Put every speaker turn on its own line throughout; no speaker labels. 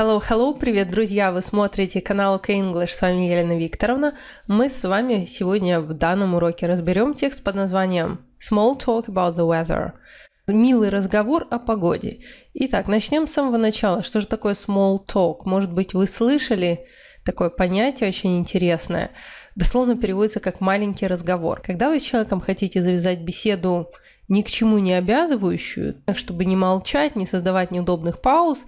Hello, hello, привет, друзья! Вы смотрите канал K-English, с вами Елена Викторовна. Мы с вами сегодня в данном уроке разберем текст под названием Small Talk About the Weather. Милый разговор о погоде. Итак, начнем с самого начала. Что же такое small talk? Может быть, вы слышали такое понятие очень интересное. Дословно переводится как «маленький разговор». Когда вы с человеком хотите завязать беседу ни к чему не обязывающую, так чтобы не молчать, не создавать неудобных пауз,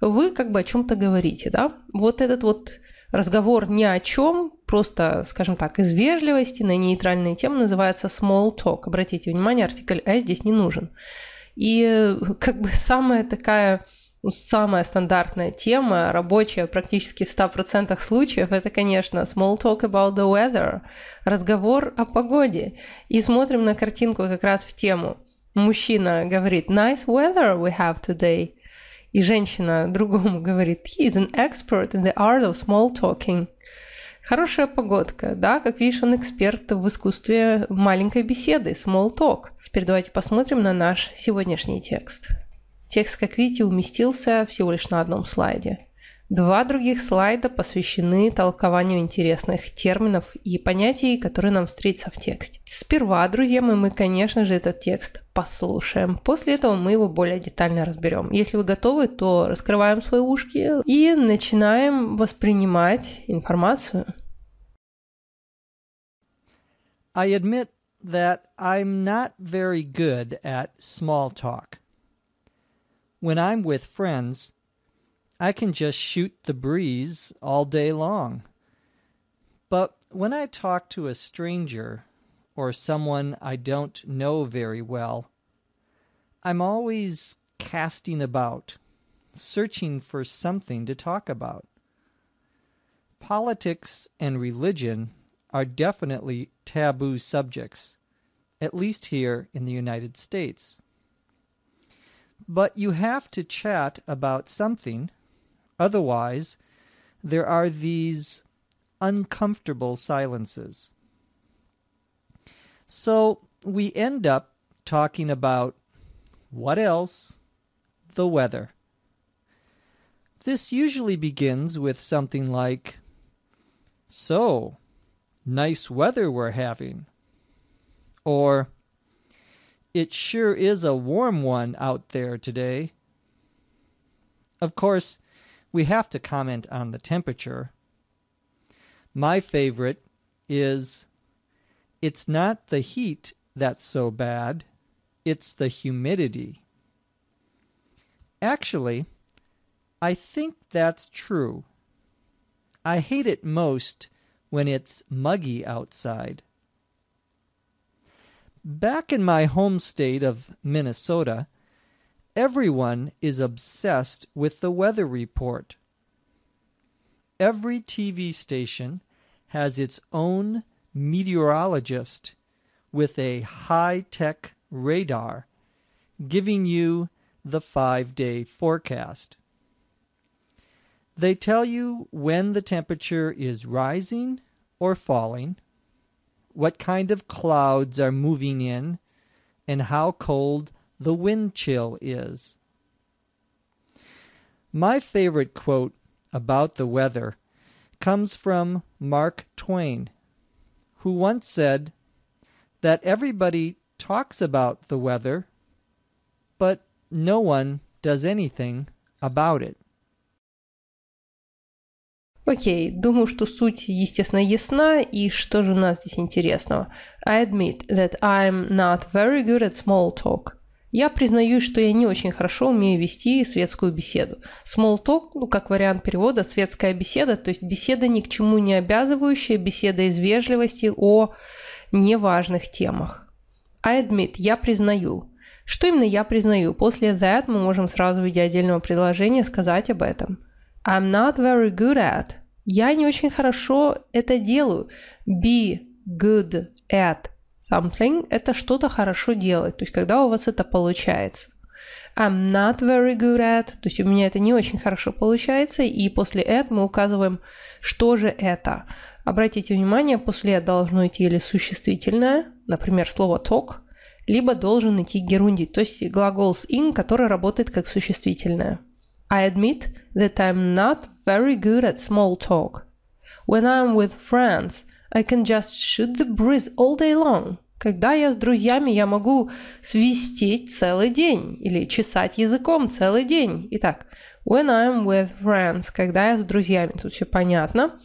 вы как бы о чем-то говорите, да? Вот этот вот разговор ни о чем, просто, скажем так, из вежливости на нейтральные темы называется small talk. Обратите внимание, артикль «а» здесь не нужен. И э, как бы самая такая ну, самая стандартная тема, рабочая практически в 100% случаев, это, конечно, small talk about the weather, разговор о погоде. И смотрим на картинку как раз в тему. Мужчина говорит «nice weather we have today», и женщина другому говорит «he is an expert in the art of small talking». Хорошая погодка, да, как видишь, он эксперт в искусстве маленькой беседы, small talk. Теперь давайте посмотрим на наш сегодняшний текст. Текст, как видите, уместился всего лишь на одном слайде. Два других слайда посвящены толкованию интересных терминов и понятий, которые нам встретятся в тексте. Сперва, друзья мои, мы, конечно же, этот текст послушаем. После этого мы его более детально разберем. Если вы готовы, то раскрываем свои ушки и начинаем воспринимать информацию.
I admit that I'm not very good at small talk. when I'm with friends, I can just shoot the breeze all day long. But when I talk to a stranger or someone I don't know very well, I'm always casting about, searching for something to talk about. Politics and religion are definitely taboo subjects, at least here in the United States. But you have to chat about something. Otherwise, there are these uncomfortable silences. So we end up talking about what else? The weather. This usually begins with something like, So, nice weather we're having. Or, it sure is a warm one out there today. Of course, we have to comment on the temperature. My favorite is it's not the heat that's so bad, it's the humidity. Actually, I think that's true. I hate it most when it's muggy outside. Back in my home state of Minnesota, everyone is obsessed with the weather report. Every TV station has its own meteorologist with a high tech radar giving you the five day forecast. They tell you when the temperature is rising or falling, what kind of clouds are moving in, and how cold the wind chill is. My favorite quote about the weather comes from Mark Twain, who once said that everybody talks about the weather, but no one does anything about it.
Окей, думаю, что суть, естественно, ясна, и что же у нас здесь интересного? I admit that I'm not very good at small talk. Я признаюсь, что я не очень хорошо умею вести светскую беседу. Small talk, ну, как вариант перевода, светская беседа, то есть беседа ни к чему не обязывающая, беседа из вежливости о неважных темах. I admit, я признаю. Что именно я признаю? После that мы можем сразу в виде отдельного предложения сказать об этом. I'm not very good at. Я не очень хорошо это делаю. Be good at something – это что-то хорошо делать. То есть, когда у вас это получается. I'm not very good at, то есть у меня это не очень хорошо получается, и после at мы указываем, что же это. Обратите внимание, после at должно идти или существительное, например, слово talk, либо должен идти герундий, то есть глагол с in, который работает как существительное. I admit that I'm not very good at small talk. When I'm with friends, I can just shoot the breeze all day long. Когда я с друзьями, я могу свистеть целый день или чесать языком целый день. Итак, when I'm with friends, когда я с друзьями, тут все понятно.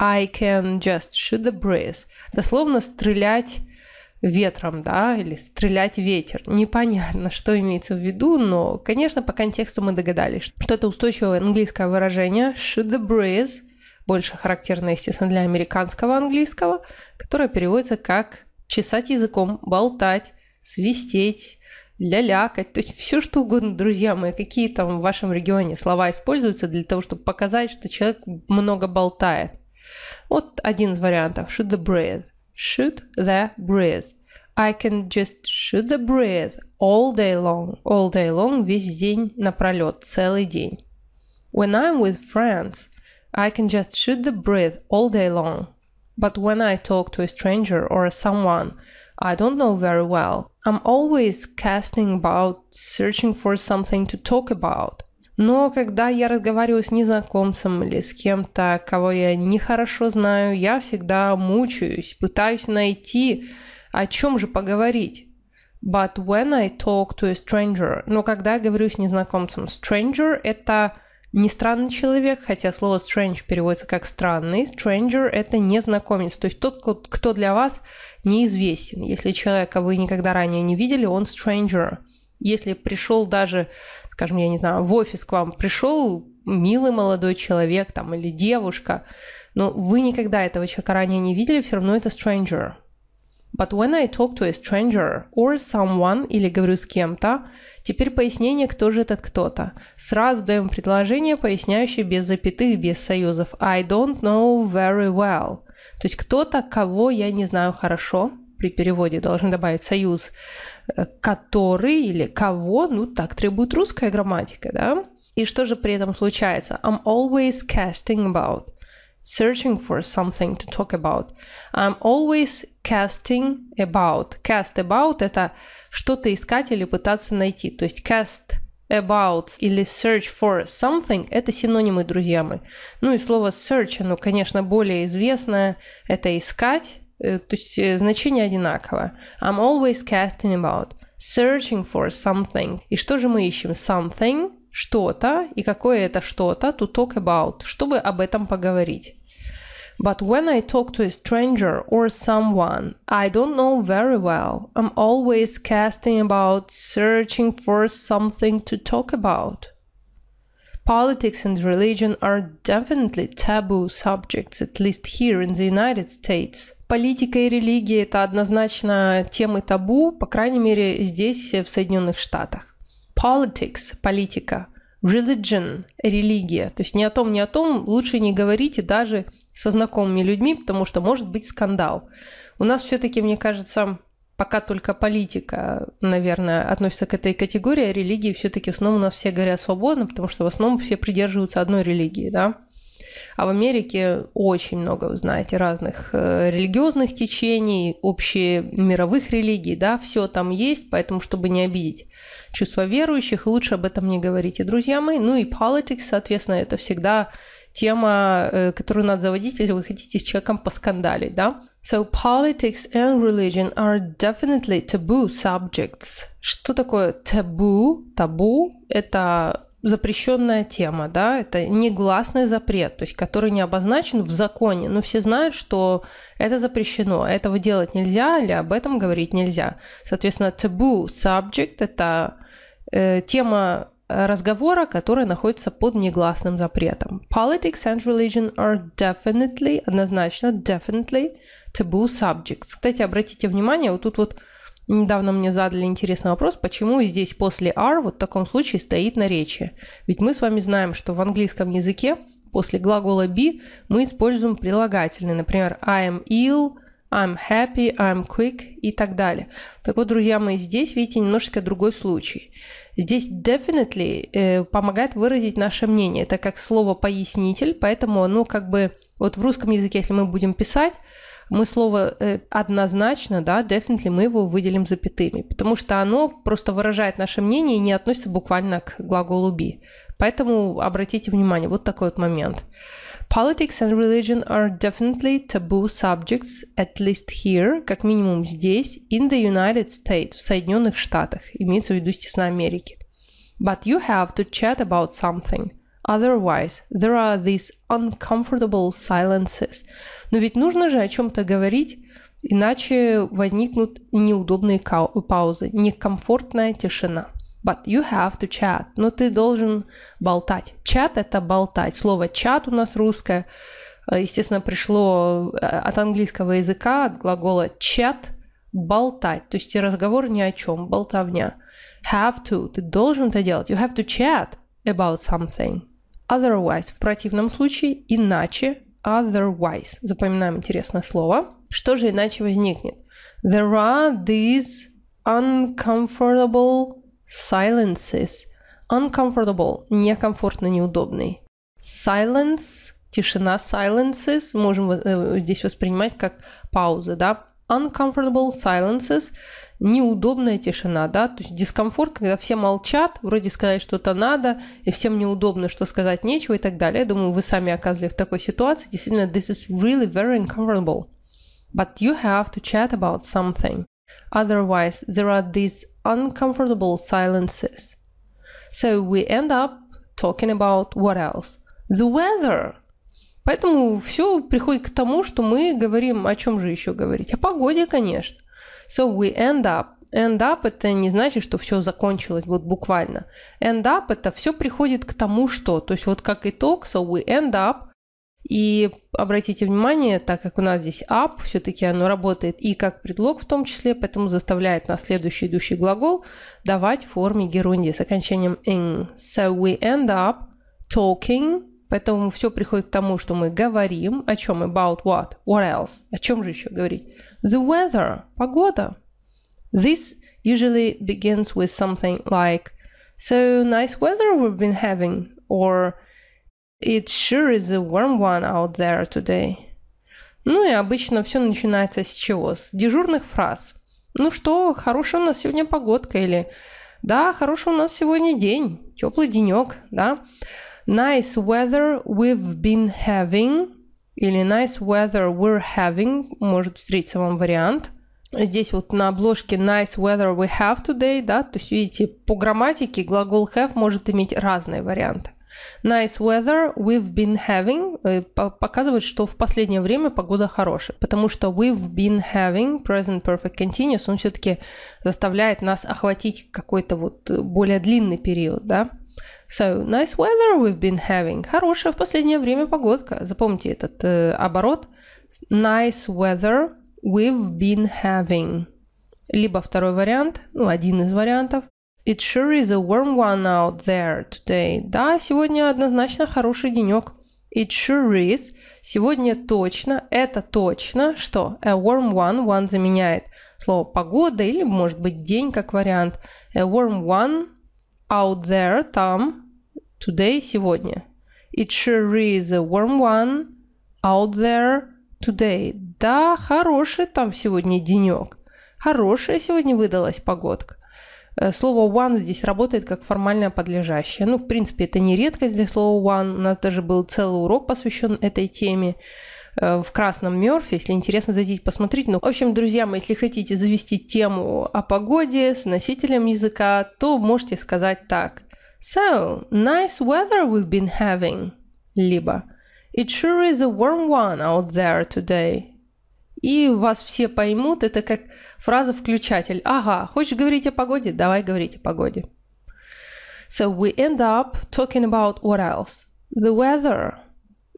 I can just shoot the breeze. Дословно стрелять ветром, да, или стрелять ветер. Непонятно, что имеется в виду, но, конечно, по контексту мы догадались, что это устойчивое английское выражение shoot the breeze, больше характерно, естественно, для американского английского, которое переводится как чесать языком, болтать, свистеть, лялякать, то есть все что угодно, друзья мои, какие там в вашем регионе слова используются для того, чтобы показать, что человек много болтает. Вот один из вариантов – "should the bread. shoot the breeze. I can just shoot the breeze all day long, all day long, весь день напролет, целый день. When I'm with friends, I can just shoot the breeze all day long. But when I talk to a stranger or someone I don't know very well, I'm always casting about, searching for something to talk about. Но когда я разговариваю с незнакомцем или с кем-то, кого я нехорошо знаю, я всегда мучаюсь, пытаюсь найти, о чем же поговорить. But when I talk to a stranger, но когда я говорю с незнакомцем, stranger — это не странный человек, хотя слово strange переводится как странный. Stranger – это незнакомец, то есть тот, кто для вас неизвестен. Если человека вы никогда ранее не видели, он stranger – если пришел даже, скажем, я не знаю, в офис к вам пришел милый молодой человек там или девушка, но вы никогда этого человека ранее не видели, все равно это stranger. But when I talk to a stranger or someone, или говорю с кем-то, теперь пояснение, кто же этот кто-то. Сразу даем предложение, поясняющее без запятых, без союзов. I don't know very well. То есть кто-то, кого я не знаю хорошо при переводе должны добавить союз э, «который» или «кого», ну, так требует русская грамматика, да? И что же при этом случается? I'm always casting about, searching for something to talk about. I'm always casting about. Cast about — это что-то искать или пытаться найти. То есть cast about или search for something — это синонимы, друзья мои. Ну и слово search, оно, конечно, более известное. Это искать, Э, то есть э, значение одинаково. I'm always casting about, searching for something. И что же мы ищем? Something, что-то, и какое это что-то, to talk about, чтобы об этом поговорить. But when I talk to a stranger or someone I don't know very well, I'm always casting about, searching for something to talk about. Politics and religion are definitely taboo subjects, at least here in the United States. политика и религия – это однозначно темы табу, по крайней мере, здесь, в Соединенных Штатах. Politics – политика, religion – религия. То есть ни о том, ни о том лучше не говорите даже со знакомыми людьми, потому что может быть скандал. У нас все таки мне кажется, пока только политика, наверное, относится к этой категории, а религии все таки в основном у нас все говорят свободно, потому что в основном все придерживаются одной религии, да? А в Америке очень много, вы знаете, разных э, религиозных течений, общемировых религий, да, все там есть, поэтому, чтобы не обидеть чувства верующих, лучше об этом не говорите, друзья мои. Ну и politics, соответственно, это всегда тема, э, которую надо заводить, если вы хотите с человеком поскандалить, да. So politics and religion are definitely taboo subjects. Что такое табу? Табу – это запрещенная тема, да, это негласный запрет, то есть который не обозначен в законе, но ну, все знают, что это запрещено, этого делать нельзя или об этом говорить нельзя. Соответственно, табу subject – это э, тема разговора, которая находится под негласным запретом. Politics and religion are definitely, однозначно, definitely taboo subjects. Кстати, обратите внимание, вот тут вот Недавно мне задали интересный вопрос, почему здесь после are вот в таком случае стоит наречие. Ведь мы с вами знаем, что в английском языке после глагола be мы используем прилагательные, например, I am ill, I'm happy, I'm quick и так далее. Так вот, друзья мои, здесь, видите, немножечко другой случай. Здесь definitely э, помогает выразить наше мнение. так как слово пояснитель, поэтому оно как бы вот в русском языке, если мы будем писать, мы слово э, однозначно, да, definitely мы его выделим запятыми, потому что оно просто выражает наше мнение и не относится буквально к глаголу be. Поэтому обратите внимание, вот такой вот момент. Politics and religion are definitely taboo subjects, at least here, как минимум здесь, in the United States, в Соединенных Штатах, имеется в виду, естественно, Америки. But you have to chat about something – Otherwise, there are these uncomfortable silences. Но ведь нужно же о чем-то говорить, иначе возникнут неудобные паузы, некомфортная тишина. But you have to chat. Но ты должен болтать. Чат – это болтать. Слово «чат» у нас русское, э, естественно, пришло э, от английского языка, от глагола «чат» – болтать. То есть разговор ни о чем, болтовня. Have to – ты должен это делать. You have to chat about something otherwise. В противном случае иначе otherwise. Запоминаем интересное слово. Что же иначе возникнет? There are these uncomfortable silences. Uncomfortable – некомфортно, неудобный. Silence – тишина, silences можем э, здесь воспринимать как паузы, да? uncomfortable silences, неудобная тишина, да, то есть дискомфорт, когда все молчат, вроде сказать что-то надо, и всем неудобно, что сказать нечего и так далее. Я думаю, вы сами оказались в такой ситуации. Действительно, this is really very uncomfortable. But you have to chat about something. Otherwise, there are these uncomfortable silences. So we end up talking about what else? The weather. Поэтому все приходит к тому, что мы говорим, о чем же еще говорить? О погоде, конечно. So we end up. End up это не значит, что все закончилось, вот буквально. End up это все приходит к тому, что. То есть вот как итог, so we end up. И обратите внимание, так как у нас здесь up, все-таки оно работает и как предлог в том числе, поэтому заставляет нас следующий идущий глагол давать в форме герундии с окончанием ing. So we end up talking Поэтому все приходит к тому, что мы говорим о чем? About what? What else? О чем же еще говорить? The weather. Погода. This usually begins with something like So nice weather we've been having or It sure is a warm one out there today. Ну и обычно все начинается с чего? С дежурных фраз. Ну что, хорошая у нас сегодня погодка или Да, хороший у нас сегодня день, теплый денек, да. Nice weather we've been having или nice weather we're having, может встретиться вам вариант. Здесь вот на обложке nice weather we have today, да, то есть видите, по грамматике глагол have может иметь разные варианты. Nice weather we've been having э, показывает, что в последнее время погода хорошая, потому что we've been having present perfect continuous, он все-таки заставляет нас охватить какой-то вот э, более длинный период, да. So, nice weather we've been having. Хорошая в последнее время погодка. Запомните этот э, оборот. Nice weather we've been having. Либо второй вариант, ну, один из вариантов. It sure is a warm one out there today. Да, сегодня однозначно хороший денек. It sure is. Сегодня точно, это точно, что a warm one, one заменяет слово погода или, может быть, день как вариант. A warm one out there, там, today, сегодня. It sure is a warm one out there today. Да, хороший там сегодня денек. Хорошая сегодня выдалась погодка. Э, слово one здесь работает как формальное подлежащее. Ну, в принципе, это не редкость для слова one. У нас даже был целый урок посвящен этой теме. Э, в красном Мерфи. Если интересно, зайдите посмотреть. Ну, в общем, друзья мои, если хотите завести тему о погоде с носителем языка, то можете сказать так. So, nice weather we've been having. Либо It sure is a warm one out there today. И вас все поймут, это как фраза-включатель. Ага, хочешь говорить о погоде? Давай говорить о погоде. So we end up talking about what else? The weather,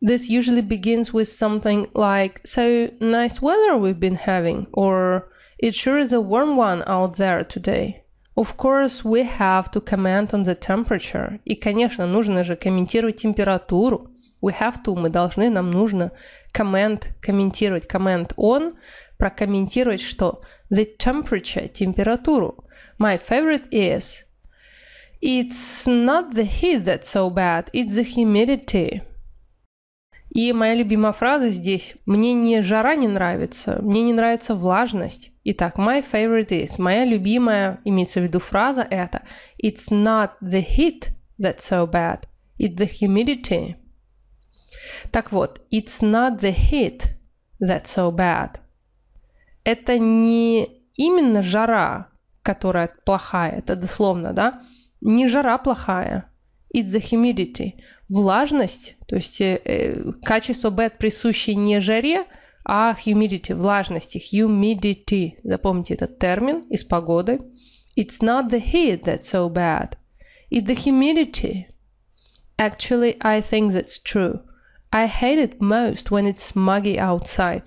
this usually begins with something like, So nice weather we've been having, or It sure is a warm one out there today. Of course, we have to comment on the temperature. И, конечно, нужно же комментировать температуру. We have to, мы должны, нам нужно comment, комментировать, comment on, прокомментировать что? The temperature, температуру. My favorite is It's not the heat that's so bad, it's the humidity. И моя любимая фраза здесь «Мне не жара не нравится, мне не нравится влажность». Итак, my favorite is, моя любимая, имеется в виду фраза это «It's not the heat that's so bad, it's the humidity». Так вот, «It's not the heat that's so bad». Это не именно жара, которая плохая, это дословно, да? Не жара плохая, it's the humidity – влажность, то есть э, э, качество бед присуще не жаре, а humidity, влажности, humidity. Запомните этот термин из погоды. It's not the heat that's so bad, it's the humidity. Actually, I think that's true. I hate it most when it's muggy outside.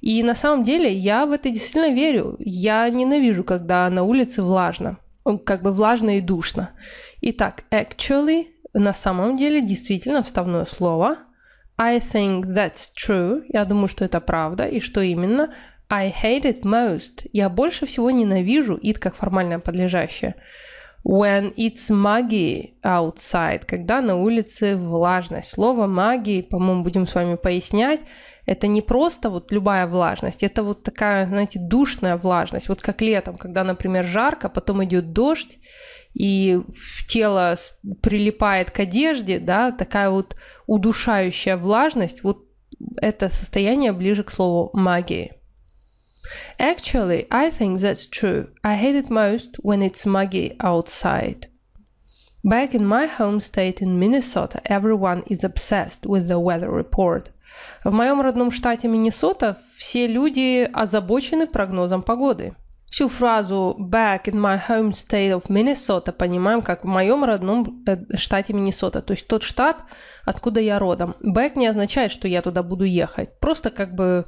И на самом деле я в это действительно верю. Я ненавижу, когда на улице влажно. Как бы влажно и душно. Итак, actually, на самом деле действительно вставное слово. I think that's true. Я думаю, что это правда. И что именно? I hate it most. Я больше всего ненавижу it как формальное подлежащее. When it's muggy outside, когда на улице влажность. Слово магии, по-моему, будем с вами пояснять, это не просто вот любая влажность, это вот такая, знаете, душная влажность. Вот как летом, когда, например, жарко, потом идет дождь, и тело прилипает к одежде, да, такая вот удушающая влажность, вот это состояние ближе к слову магии. Actually, I think that's true. I hate it most when it's muggy outside. Back in my home state in Minnesota, everyone is obsessed with the weather report. В моем родном штате Миннесота все люди озабочены прогнозом погоды всю фразу back in my home state of Minnesota понимаем как в моем родном э, штате Миннесота, то есть тот штат, откуда я родом. Back не означает, что я туда буду ехать, просто как бы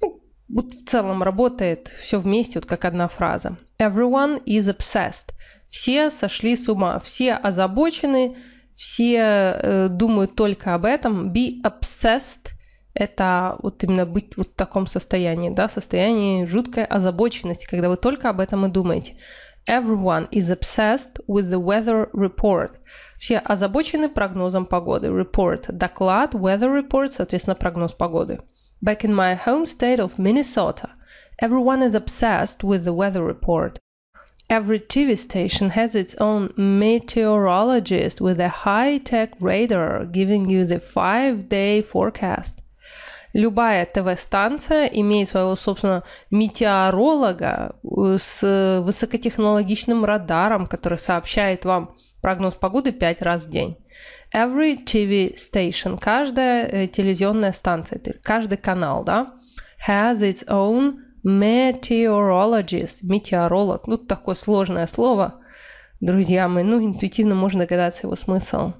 ну, вот в целом работает все вместе, вот как одна фраза. Everyone is obsessed. Все сошли с ума, все озабочены, все э, думают только об этом. Be obsessed – это вот именно быть вот в таком состоянии, да, состоянии жуткой озабоченности, когда вы только об этом и думаете. Everyone is obsessed with the weather report. Все озабочены прогнозом погоды. Report – доклад, weather report, соответственно, прогноз погоды. Back in my home state of Minnesota, everyone is obsessed with the weather report. Every TV station has its own meteorologist with a high tech radar giving you the five day forecast любая ТВ-станция имеет своего, собственно, метеоролога э, с высокотехнологичным радаром, который сообщает вам прогноз погоды пять раз в день. Every TV station, каждая э, телевизионная станция, каждый канал, да, has its own meteorologist, метеоролог. Ну, такое сложное слово, друзья мои, ну, интуитивно можно догадаться его смысл.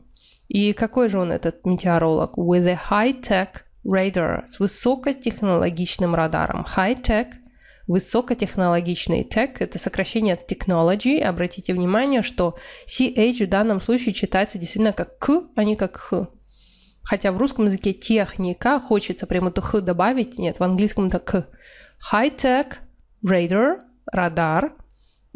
И какой же он, этот метеоролог? With a high-tech Radar с высокотехнологичным радаром. High-tech высокотехнологичный tech – это сокращение от technology. Обратите внимание, что ch в данном случае читается действительно как к, а не как х. Хотя в русском языке техника хочется прямо эту х добавить. Нет, в английском это к. High-tech radar – радар,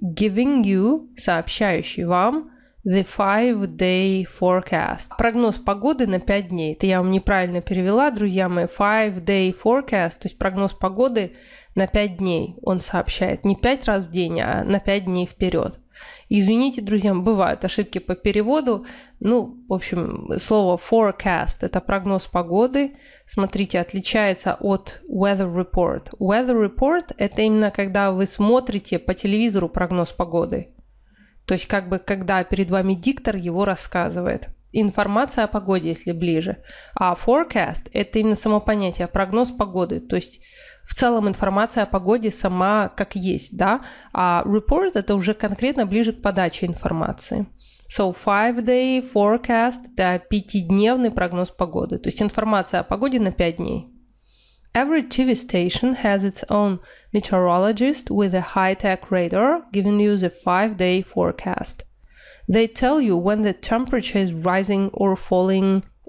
giving you – сообщающий вам – The Five Day Forecast. Прогноз погоды на 5 дней. Это я вам неправильно перевела, друзья мои. Five Day Forecast, то есть прогноз погоды на 5 дней. Он сообщает не 5 раз в день, а на 5 дней вперед. Извините, друзья, бывают ошибки по переводу. Ну, в общем, слово forecast – это прогноз погоды. Смотрите, отличается от weather report. Weather report – это именно когда вы смотрите по телевизору прогноз погоды. То есть как бы когда перед вами диктор его рассказывает. Информация о погоде, если ближе. А forecast – это именно само понятие, прогноз погоды. То есть в целом информация о погоде сама как есть, да? А report – это уже конкретно ближе к подаче информации. So five-day forecast – это пятидневный прогноз погоды. То есть информация о погоде на пять дней. Every TV station has its own meteorologist with a high tech radar giving you the five day forecast. They tell you when the temperature is rising or falling,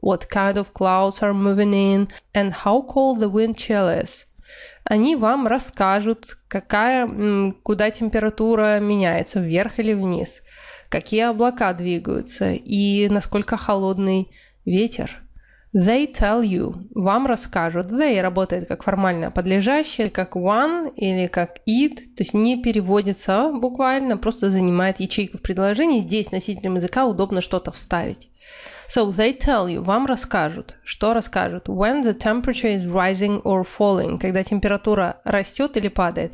what kind of clouds are moving in, and how cold the wind chill is. Они вам расскажут, какая, куда температура меняется, вверх или вниз, какие облака двигаются и насколько холодный ветер. They tell you. Вам расскажут. They работает как формальное подлежащее, как one или как it. То есть не переводится буквально, просто занимает ячейку в предложении. Здесь носителем языка удобно что-то вставить. So they tell you. Вам расскажут. Что расскажут? When the temperature is rising or falling. Когда температура растет или падает.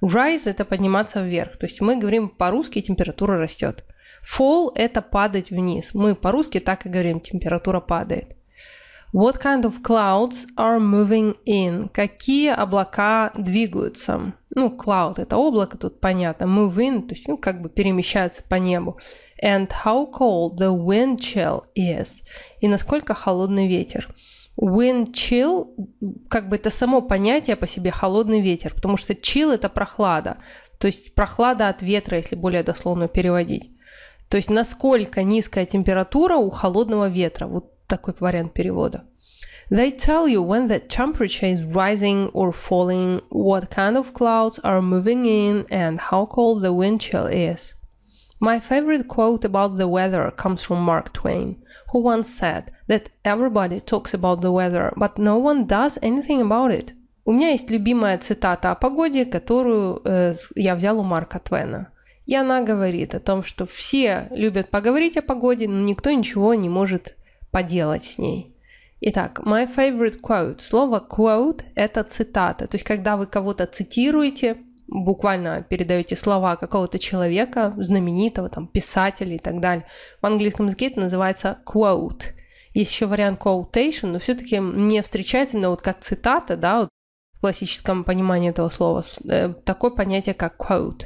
Rise – это подниматься вверх. То есть мы говорим по-русски температура растет. Fall – это падать вниз. Мы по-русски так и говорим, температура падает. What kind of clouds are moving in? Какие облака двигаются? Ну, cloud — это облако, тут понятно. Move in, то есть, ну, как бы перемещаются по небу. And how cold the wind chill is? И насколько холодный ветер? Wind chill, как бы это само понятие по себе холодный ветер, потому что chill это прохлада, то есть прохлада от ветра, если более дословно переводить. То есть насколько низкая температура у холодного ветра. Вот такой вариант перевода. They tell you when the temperature is rising or falling, what kind of clouds are moving in, and how cold the wind chill is. My favorite quote about the weather comes from Mark Twain, who once said that everybody talks about the weather, but no one does anything about it. У меня есть любимая цитата о погоде, которую э, я взял у Марка Твена. И она говорит о том, что все любят поговорить о погоде, но никто ничего не может поделать с ней. Итак, my favorite quote. Слово quote – это цитата. То есть, когда вы кого-то цитируете, буквально передаете слова какого-то человека, знаменитого, там, писателя и так далее. В английском языке это называется quote. Есть еще вариант quotation, но все-таки не встречается но вот как цитата, да, вот в классическом понимании этого слова, э, такое понятие как quote.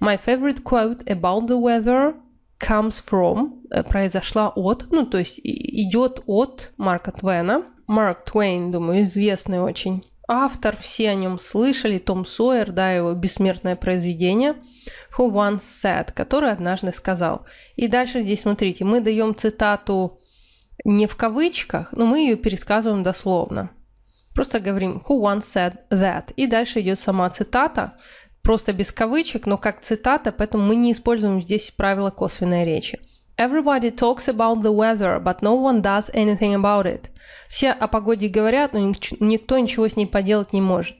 My favorite quote about the weather comes from э, произошла от, ну то есть идет от Марка Твена. Марк Твен, думаю, известный очень автор, все о нем слышали, Том Сойер, да, его бессмертное произведение, Who Once Said, который однажды сказал. И дальше здесь, смотрите, мы даем цитату не в кавычках, но мы ее пересказываем дословно. Просто говорим who once said that. И дальше идет сама цитата, просто без кавычек, но как цитата, поэтому мы не используем здесь правила косвенной речи. Everybody talks about the weather, but no one does anything about it. Все о погоде говорят, но никто ничего с ней поделать не может.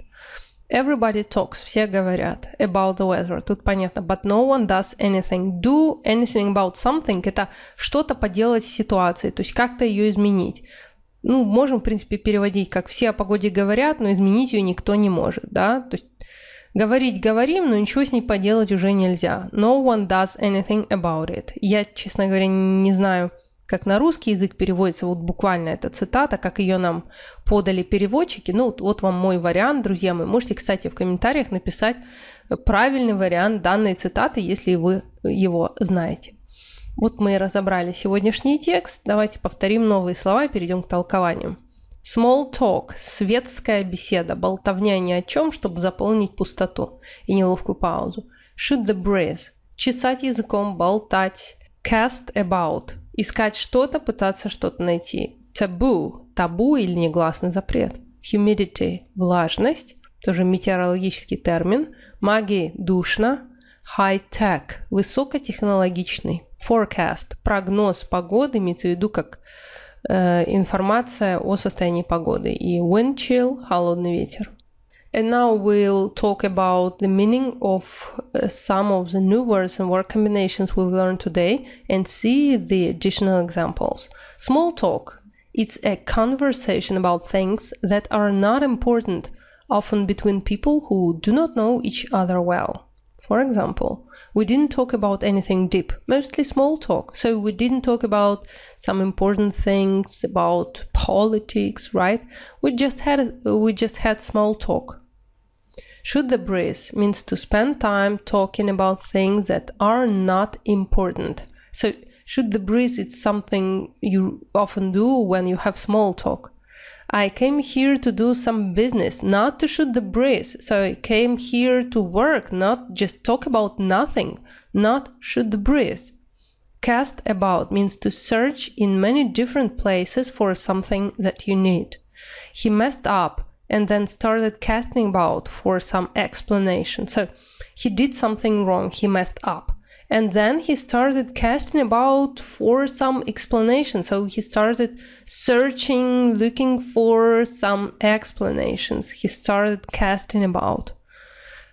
Everybody talks, все говорят about the weather. Тут понятно, but no one does anything. Do anything about something – это что-то поделать с ситуацией, то есть как-то ее изменить. Ну, можем, в принципе, переводить, как все о погоде говорят, но изменить ее никто не может, да? То есть Говорить говорим, но ничего с ней поделать уже нельзя. No one does anything about it. Я, честно говоря, не знаю, как на русский язык переводится, вот буквально эта цитата, как ее нам подали переводчики. Ну, вот, вот вам мой вариант, друзья мои. Можете, кстати, в комментариях написать э, правильный вариант данной цитаты, если вы э, его знаете. Вот мы и разобрали сегодняшний текст. Давайте повторим новые слова и перейдем к толкованию. Small talk – светская беседа, болтовня ни о чем, чтобы заполнить пустоту и неловкую паузу. Shoot the breath – чесать языком, болтать. Cast about – искать что-то, пытаться что-то найти. Taboo, табу или негласный запрет. Humidity – влажность, тоже метеорологический термин. Маги – душно. High-tech – высокотехнологичный. Forecast – прогноз погоды, имеется в виду как Э, информация о состоянии погоды и wind chill – холодный ветер. And now we'll talk about the meaning of э, some of the new words and word combinations we've learned today and see the additional examples. Small talk it's a conversation about things that are not important, often between people who do not know each other well for example. We didn't talk about anything deep, mostly small talk. So we didn't talk about some important things about politics, right? We just had we just had small talk. Shoot the breeze means to spend time talking about things that are not important. So shoot the breeze it's something you often do when you have small talk. I came here to do some business, not to shoot the breeze. So I came here to work, not just talk about nothing, not shoot the breeze. Cast about means to search in many different places for something that you need. He messed up and then started casting about for some explanation. So he did something wrong, he messed up. And then he started casting about for some explanation. So he started searching, looking for some explanations. He started casting about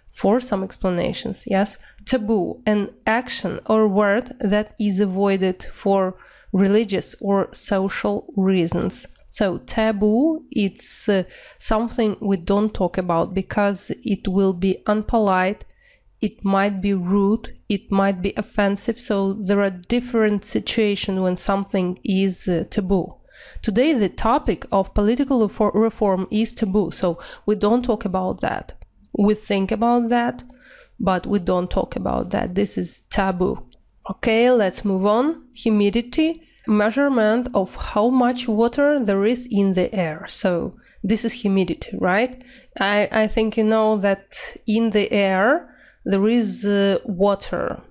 for some explanations. Yes, taboo, an action or word that is avoided for religious or social reasons. So taboo, it's uh, something we don't talk about because it will be unpolite, it might be rude, it might be offensive. So there are different situations when something is uh, taboo. Today, the topic of political reform is taboo. So we don't talk about that. We think about that, but we don't talk about that. This is taboo. Okay, let's move on. Humidity measurement of how much water there is in the air. So this is humidity, right? I, I think you know that in the air, there is uh, water.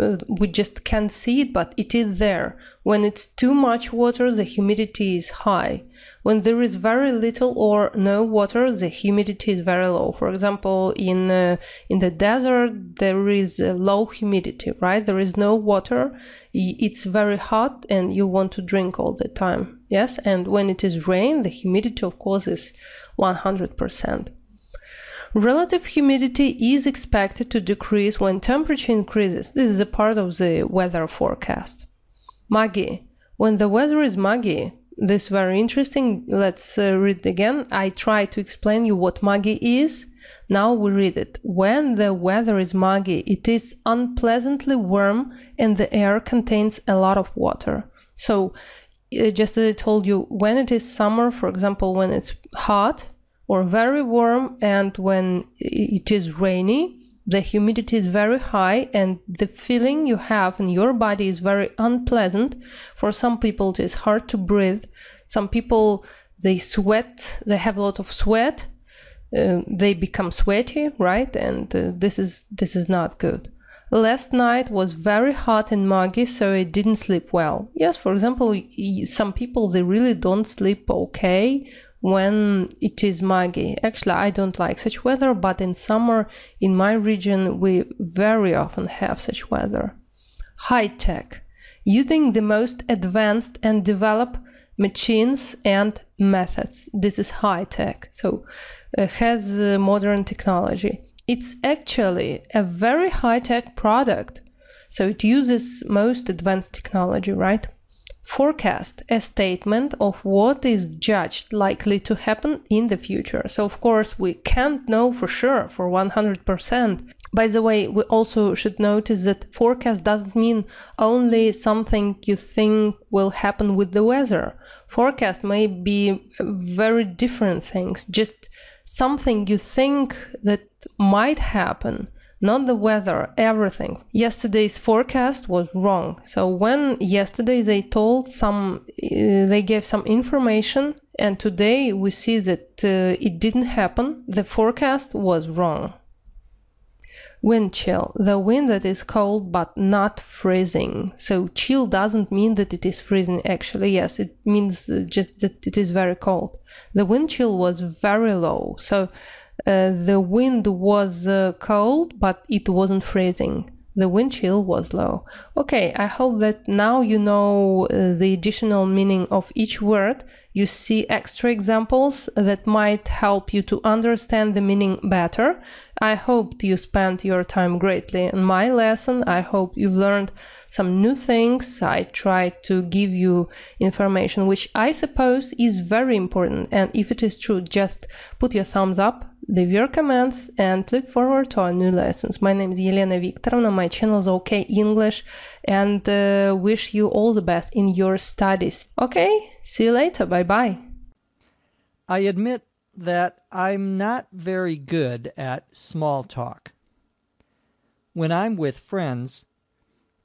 Uh, we just can't see it, but it is there. When it's too much water, the humidity is high. When there is very little or no water, the humidity is very low. For example, in uh, in the desert, there is low humidity, right? There is no water. It's very hot, and you want to drink all the time. Yes, and when it is rain, the humidity, of course, is one hundred percent. Relative humidity is expected to decrease when temperature increases. This is a part of the weather forecast. Muggy. When the weather is muggy, this very interesting. Let's uh, read again. I try to explain you what muggy is. Now we read it. When the weather is muggy, it is unpleasantly warm and the air contains a lot of water. So, uh, just as I told you, when it is summer, for example, when it's hot, or very warm and when it is rainy the humidity is very high and the feeling you have in your body is very unpleasant for some people it is hard to breathe some people they sweat they have a lot of sweat uh, they become sweaty right and uh, this is this is not good last night was very hot and muggy so i didn't sleep well yes for example some people they really don't sleep okay when it is muggy. Actually, I don't like such weather, but in summer in my region, we very often have such weather. High tech, using the most advanced and developed machines and methods. This is high tech, so uh, has uh, modern technology. It's actually a very high tech product, so it uses most advanced technology, right? forecast a statement of what is judged likely to happen in the future. So, of course, we can't know for sure, for 100%. By the way, we also should notice that forecast doesn't mean only something you think will happen with the weather. Forecast may be very different things, just something you think that might happen not the weather, everything. Yesterday's forecast was wrong. So when yesterday they told some, uh, they gave some information, and today we see that uh, it didn't happen, the forecast was wrong. Wind chill, the wind that is cold but not freezing. So chill doesn't mean that it is freezing actually. Yes, it means just that it is very cold. The wind chill was very low. So uh, the wind was uh, cold, but it wasn't freezing. The wind chill was low. Okay, I hope that now you know uh, the additional meaning of each word. You see extra examples that might help you to understand the meaning better. I hoped you spent your time greatly in my lesson. I hope you've learned some new things. I tried to give you information, which I suppose is very important. And if it is true, just put your thumbs up, leave your comments, and look forward to our new lessons. My name is Elena Viktorovna. My channel is OK English, and uh, wish you all the best in your studies. Okay, see you later. Bye
bye. I admit that I'm not very good at small talk. When I'm with friends,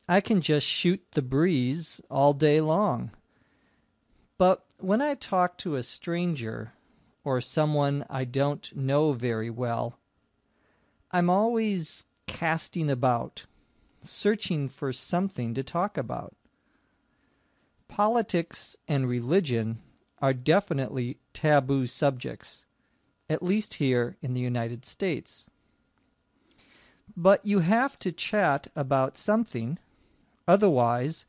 I can just shoot the breeze all day long. But when I talk to a stranger or someone I don't know very well, I'm always casting about, searching for something to talk about. Politics and religion are definitely taboo subjects, at least here in the United States. But you have to chat about something, otherwise,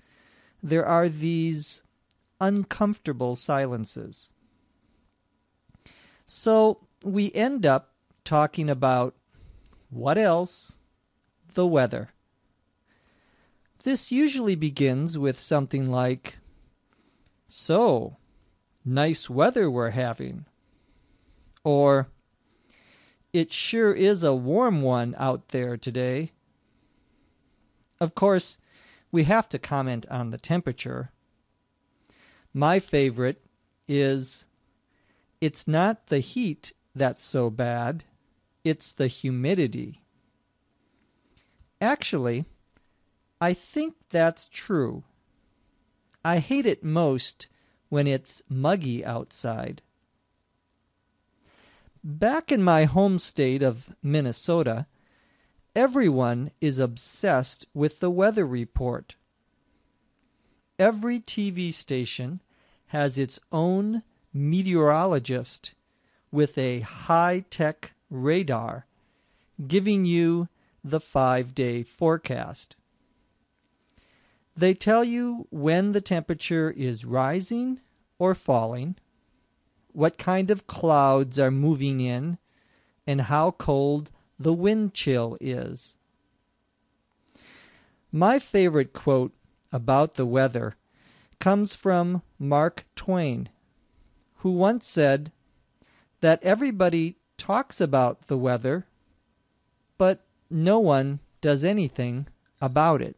there are these uncomfortable silences. So we end up talking about what else? The weather. This usually begins with something like, So, nice weather we're having. Or, it sure is a warm one out there today. Of course, we have to comment on the temperature. My favorite is it's not the heat that's so bad, it's the humidity. Actually, I think that's true. I hate it most when it's muggy outside. Back in my home state of Minnesota, everyone is obsessed with the weather report. Every TV station has its own meteorologist with a high tech radar giving you the five day forecast. They tell you when the temperature is rising or falling, what kind of clouds are moving in, and how cold the wind chill is. My favorite quote about the weather comes from Mark Twain, who once said that everybody talks about the weather, but no one does anything about it.